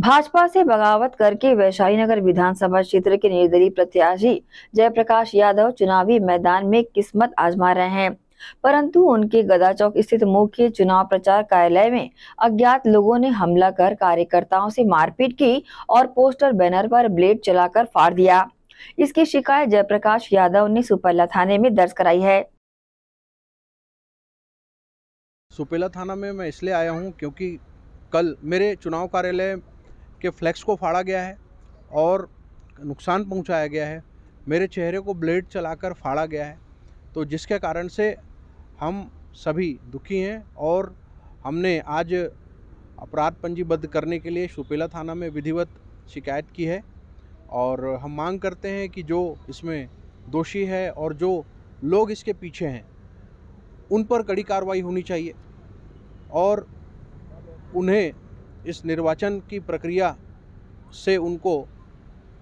भाजपा से बगावत करके वैशाली नगर विधानसभा क्षेत्र के निर्दलीय प्रत्याशी जयप्रकाश यादव चुनावी मैदान में किस्मत आजमा रहे हैं परंतु उनके गदा चौक स्थित मुख्य चुनाव प्रचार कार्यालय में अज्ञात लोगों ने हमला कर कार्यकर्ताओं से मारपीट की और पोस्टर बैनर पर ब्लेड चलाकर फाड़ दिया इसकी शिकायत जयप्रकाश यादव ने सुपेला थाने में दर्ज कराई है सुपेला थाना में मैं इसलिए आया हूँ क्योंकि कल मेरे चुनाव कार्यालय के फ्लैक्स को फाड़ा गया है और नुकसान पहुंचाया गया है मेरे चेहरे को ब्लेड चलाकर फाड़ा गया है तो जिसके कारण से हम सभी दुखी हैं और हमने आज अपराध पंजीबद्ध करने के लिए सुपेला थाना में विधिवत शिकायत की है और हम मांग करते हैं कि जो इसमें दोषी है और जो लोग इसके पीछे हैं उन पर कड़ी कार्रवाई होनी चाहिए और उन्हें इस निर्वाचन की प्रक्रिया से उनको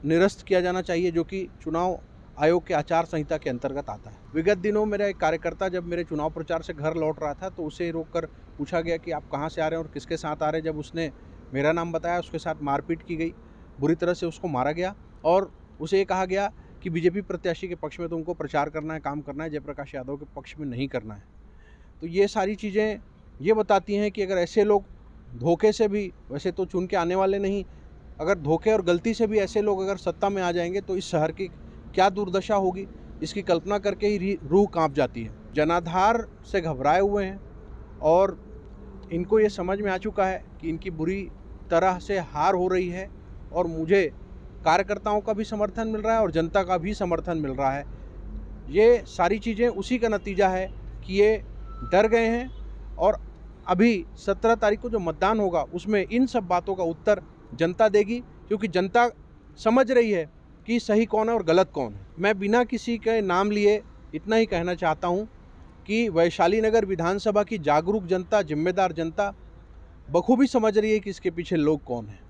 निरस्त किया जाना चाहिए जो कि चुनाव आयोग के आचार संहिता के अंतर्गत आता है विगत दिनों मेरा एक कार्यकर्ता जब मेरे चुनाव प्रचार से घर लौट रहा था तो उसे रोक कर पूछा गया कि आप कहाँ से आ रहे हैं और किसके साथ आ रहे हैं जब उसने मेरा नाम बताया उसके साथ मारपीट की गई बुरी तरह से उसको मारा गया और उसे ये कहा गया कि बीजेपी प्रत्याशी के पक्ष में तुमको प्रचार करना है काम करना है जयप्रकाश यादव के पक्ष में नहीं करना है तो ये सारी चीज़ें ये बताती हैं कि अगर ऐसे लोग धोखे से भी वैसे तो चुन के आने वाले नहीं अगर धोखे और गलती से भी ऐसे लोग अगर सत्ता में आ जाएंगे तो इस शहर की क्या दुर्दशा होगी इसकी कल्पना करके ही रूह कांप जाती है जनाधार से घबराए हुए हैं और इनको ये समझ में आ चुका है कि इनकी बुरी तरह से हार हो रही है और मुझे कार्यकर्ताओं का भी समर्थन मिल रहा है और जनता का भी समर्थन मिल रहा है ये सारी चीज़ें उसी का नतीजा है कि ये डर गए हैं और अभी 17 तारीख को जो मतदान होगा उसमें इन सब बातों का उत्तर जनता देगी क्योंकि जनता समझ रही है कि सही कौन है और गलत कौन है मैं बिना किसी के नाम लिए इतना ही कहना चाहता हूँ कि वैशाली नगर विधानसभा की जागरूक जनता जिम्मेदार जनता बखूबी समझ रही है कि इसके पीछे लोग कौन हैं